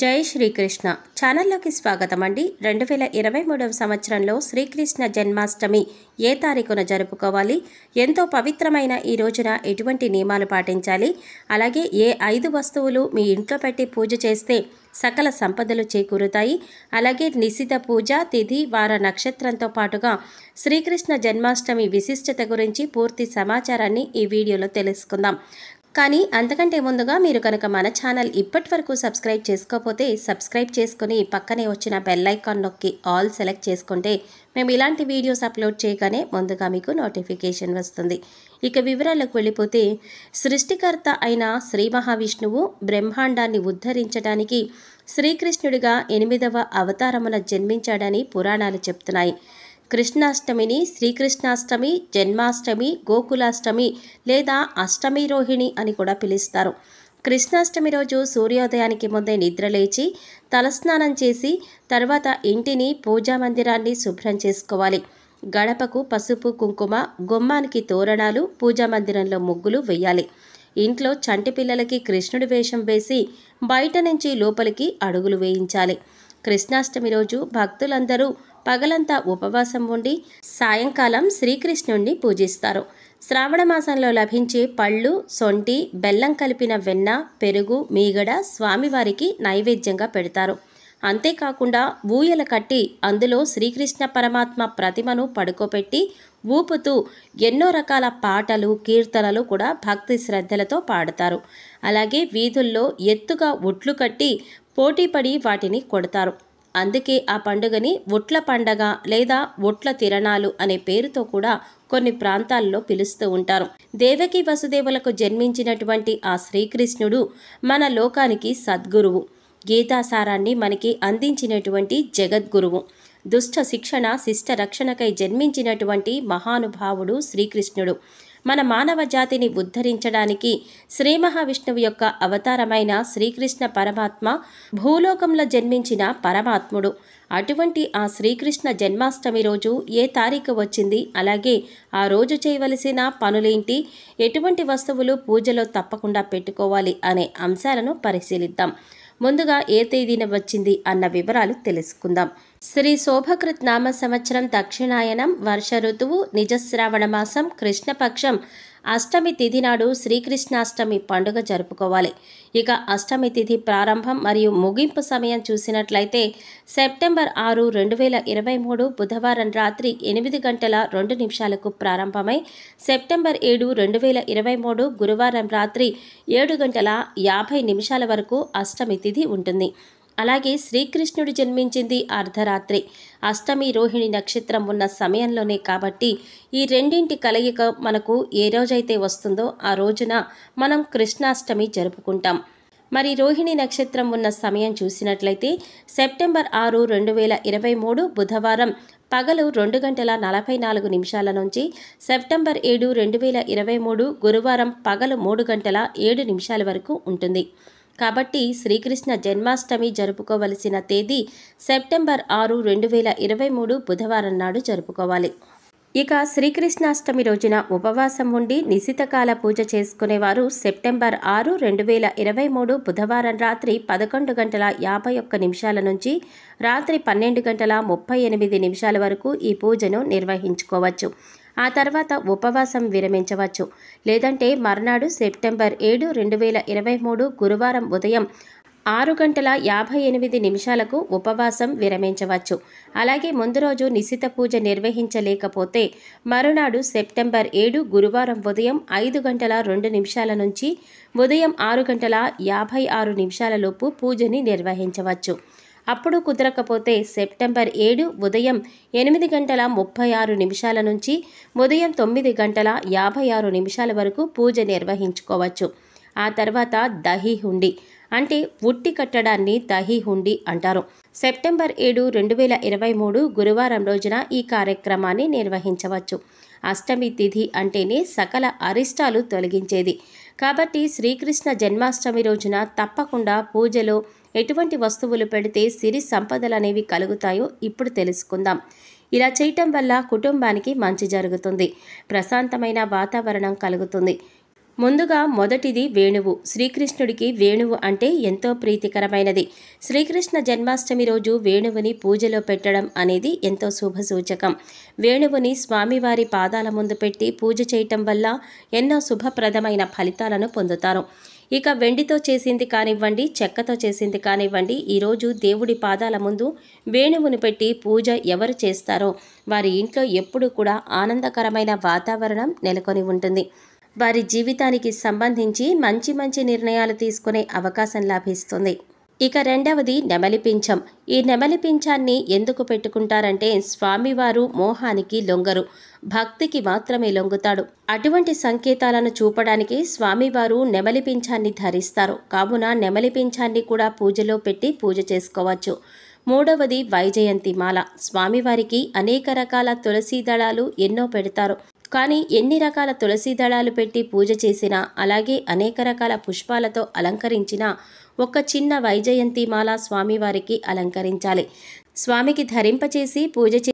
జై శ్రీకృష్ణ ఛానల్లోకి స్వాగతం అండి రెండు వేల ఇరవై మూడవ సంవత్సరంలో శ్రీకృష్ణ జన్మాష్టమి ఏ తారీఖున జరుపుకోవాలి ఎంతో పవిత్రమైన ఈ రోజున ఎటువంటి నియమాలు పాటించాలి అలాగే ఏ ఐదు వస్తువులు మీ ఇంట్లో పెట్టి పూజ చేస్తే సకల సంపదలు చేకూరుతాయి అలాగే నిశిత పూజ తిథి వార నక్షత్రంతో పాటుగా శ్రీకృష్ణ జన్మాష్టమి విశిష్టత గురించి పూర్తి సమాచారాన్ని ఈ వీడియోలో తెలుసుకుందాం కానీ అంతకంటే ముందుగా మీరు కనుక మన ఛానల్ ఇప్పటి వరకు సబ్స్క్రైబ్ చేసుకోకపోతే సబ్స్క్రైబ్ చేసుకుని పక్కనే వచ్చిన బెల్లైకాన్ నొక్కి ఆల్ సెలెక్ట్ చేసుకుంటే మేము ఇలాంటి వీడియోస్ అప్లోడ్ చేయగానే ముందుగా మీకు నోటిఫికేషన్ వస్తుంది ఇక వివరాలకు వెళ్ళిపోతే సృష్టికర్త అయిన శ్రీ మహావిష్ణువు బ్రహ్మాండాన్ని ఉద్ధరించడానికి శ్రీకృష్ణుడిగా ఎనిమిదవ అవతారమున జన్మించాడని పురాణాలు చెప్తున్నాయి కృష్ణాష్టమిని శ్రీకృష్ణాష్టమి జన్మాష్టమి గోకులాష్టమి లేదా అష్టమి రోహిణి అని కూడా పిలుస్తారు కృష్ణాష్టమి రోజు సూర్యోదయానికి ముందే నిద్రలేచి తలస్నానం చేసి తర్వాత ఇంటిని పూజా మందిరాన్ని శుభ్రం చేసుకోవాలి గడపకు పసుపు కుంకుమ గుమ్మానికి తోరణాలు పూజా మందిరంలో ముగ్గులు వేయాలి ఇంట్లో చంటి పిల్లలకి కృష్ణుడి వేషం వేసి బయట నుంచి లోపలికి అడుగులు వేయించాలి కృష్ణాష్టమి రోజు భక్తులందరూ పగలంతా ఉపవాసం ఉండి సాయంకాలం శ్రీకృష్ణుణ్ణి పూజిస్తారు శ్రావణ మాసంలో లభించే పళ్ళు సొంటి బెల్లం కలిపిన వెన్న పెరుగు మీగడ స్వామివారికి నైవేద్యంగా పెడతారు అంతేకాకుండా ఊయల కట్టి అందులో శ్రీకృష్ణ పరమాత్మ ప్రతిమను పడుకోబెట్టి ఊపుతూ ఎన్నో రకాల పాటలు కీర్తనలు కూడా భక్తి శ్రద్ధలతో పాడతారు అలాగే వీధుల్లో ఎత్తుగా ఒట్లు కట్టి పోటీపడి వాటిని కొడతారు అందుకే ఆ పండుగని ఒట్ల పండగ లేదా ఒట్ల తిరణాలు అనే పేరుతో కూడా కొన్ని ప్రాంతాల్లో పిలుస్తూ ఉంటారు దేవకి వసుదేవులకు జన్మించినటువంటి ఆ శ్రీకృష్ణుడు మన లోకానికి సద్గురువు గీతాసారాన్ని మనకి అందించినటువంటి జగద్గురువు దుష్ట శిక్షణ శిష్ట రక్షణకై జన్మించినటువంటి మహానుభావుడు శ్రీకృష్ణుడు మన మానవ జాతిని ఉద్ధరించడానికి శ్రీ మహావిష్ణువు యొక్క అవతారమైన శ్రీకృష్ణ పరమాత్మ భూలోకంలో జన్మించిన పరమాత్ముడు అటువంటి ఆ శ్రీకృష్ణ జన్మాష్టమి రోజు ఏ తారీఖు వచ్చింది అలాగే ఆ రోజు చేయవలసిన పనులేంటి ఎటువంటి వస్తువులు పూజలో తప్పకుండా పెట్టుకోవాలి అనే అంశాలను పరిశీలిద్దాం ముందుగా ఏ తేదీన వచ్చింది అన్న వివరాలు తెలుసుకుందాం శ్రీ శోభకృత్ నామ సంవత్సరం దక్షిణాయనం వర్ష ఋతువు నిజశ్రావణ మాసం కృష్ణపక్షం అష్టమి తిథి నాడు శ్రీకృష్ణాష్టమి పండుగ జరుపుకోవాలి ఇక అష్టమి తిథి ప్రారంభం మరియు ముగింపు సమయం చూసినట్లయితే సెప్టెంబర్ ఆరు రెండు వేల ఇరవై మూడు బుధవారం రాత్రి ఎనిమిది గంటల రెండు నిమిషాలకు ప్రారంభమై సెప్టెంబర్ ఏడు రెండు వేల ఇరవై మూడు గురువారం రాత్రి ఏడు గంటల యాభై నిమిషాల వరకు అష్టమి తిథి ఉంటుంది అలాగే శ్రీకృష్ణుడు జన్మించింది అర్ధరాత్రి అష్టమి రోహిణి నక్షత్రం ఉన్న సమయంలోనే కాబట్టి ఈ రెండింటి కలయిక మనకు ఏ రోజైతే వస్తుందో ఆ రోజున మనం కృష్ణాష్టమి జరుపుకుంటాం మరి రోహిణి నక్షత్రం ఉన్న సమయం చూసినట్లయితే సెప్టెంబర్ ఆరు రెండు వేల ఇరవై మూడు బుధవారం పగలు రెండు గంటల నలభై నాలుగు నిమిషాల నుంచి సెప్టెంబర్ ఏడు రెండు వేల ఇరవై మూడు గురువారం పగలు మూడు గంటల ఏడు నిమిషాల వరకు ఉంటుంది కాబట్టి శ్రీకృష్ణ జన్మాష్టమి జరుపుకోవలసిన తేదీ సెప్టెంబర్ ఆరు రెండు వేల ఇరవై మూడు బుధవారం నాడు జరుపుకోవాలి ఇక శ్రీకృష్ణాష్టమి రోజున ఉపవాసం ఉండి నిశితకాల పూజ చేసుకునేవారు సెప్టెంబర్ ఆరు రెండు వేల ఇరవై మూడు బుధవారం రాత్రి పదకొండు గంటల యాభై ఒక్క నిమిషాల నుంచి రాత్రి పన్నెండు గంటల ముప్పై ఎనిమిది నిమిషాల వరకు ఈ పూజను నిర్వహించుకోవచ్చు ఆ తర్వాత ఉపవాసం విరమించవచ్చు లేదంటే మర్నాడు సెప్టెంబర్ ఏడు రెండు వేల ఇరవై మూడు గురువారం ఉదయం ఆరు గంటల యాభై ఎనిమిది నిమిషాలకు ఉపవాసం విరమించవచ్చు అలాగే ముందు రోజు నిశిత పూజ నిర్వహించలేకపోతే మరునాడు సెప్టెంబర్ ఏడు గురువారం ఉదయం ఐదు గంటల రెండు నిమిషాల నుంచి ఉదయం ఆరు గంటల యాభై ఆరు నిమిషాలలోపు పూజని నిర్వహించవచ్చు అప్పుడు కుదరకపోతే సెప్టెంబర్ ఏడు ఉదయం ఎనిమిది గంటల ముప్పై ఆరు నిమిషాల నుంచి ఉదయం తొమ్మిది గంటల యాభై ఆరు నిమిషాల వరకు పూజ నిర్వహించుకోవచ్చు ఆ తర్వాత దహి హుండి అంటే ఉట్టి కట్టడాన్ని దహీ హుండీ అంటారు సెప్టెంబర్ ఏడు రెండు వేల ఇరవై మూడు గురువారం రోజున ఈ కార్యక్రమాన్ని నిర్వహించవచ్చు అష్టమి తిథి అంటేనే సకల అరిష్టాలు తొలగించేది కాబట్టి శ్రీకృష్ణ జన్మాష్టమి రోజున తప్పకుండా పూజలో ఎటువంటి వస్తువులు పెడితే సిరి సంపదలు అనేవి కలుగుతాయో ఇప్పుడు తెలుసుకుందాం ఇలా చేయటం వల్ల కుటుంబానికి మంచి జరుగుతుంది ప్రశాంతమైన వాతావరణం కలుగుతుంది ముందుగా మొదటిది వేణువు శ్రీకృష్ణుడికి వేణువు అంటే ఎంతో ప్రీతికరమైనది శ్రీకృష్ణ జన్మాష్టమి రోజు వేణువుని పూజలో పెట్టడం అనేది ఎంతో సూచకం వేణువుని స్వామివారి పాదాల ముందు పెట్టి పూజ చేయటం వల్ల ఎన్నో శుభప్రదమైన ఫలితాలను పొందుతారు ఇక వెండితో చేసింది కానివ్వండి చెక్కతో చేసింది కానివ్వండి ఈరోజు దేవుడి పాదాల ముందు వేణువును పెట్టి పూజ ఎవరు చేస్తారో వారి ఇంట్లో ఎప్పుడూ కూడా ఆనందకరమైన వాతావరణం నెలకొని ఉంటుంది వారి జీవితానికి సంబంధించి మంచి మంచి నిర్ణయాలు తీసుకునే అవకాశం లభిస్తుంది ఇక రెండవది నెమలి పింఛం ఈ నెమలి పింఛాన్ని ఎందుకు పెట్టుకుంటారంటే స్వామివారు మోహానికి లొంగరు భక్తికి మాత్రమే లొంగుతాడు అటువంటి సంకేతాలను చూపడానికి స్వామివారు నెమలి పింఛాన్ని ధరిస్తారు కావున నెమలి పింఛాన్ని కూడా పూజలో పెట్టి పూజ చేసుకోవచ్చు మూడవది వైజయంతి మాల స్వామివారికి అనేక రకాల తులసి దళాలు ఎన్నో పెడతారు కానీ ఎన్ని రకాల తులసి దళాలు పెట్టి పూజ చేసినా అలాగే అనేక రకాల పుష్పాలతో అలంకరించినా ఒక చిన్న వైజయంతిమాల స్వామివారికి అలంకరించాలి స్వామికి ధరింపచేసి పూజ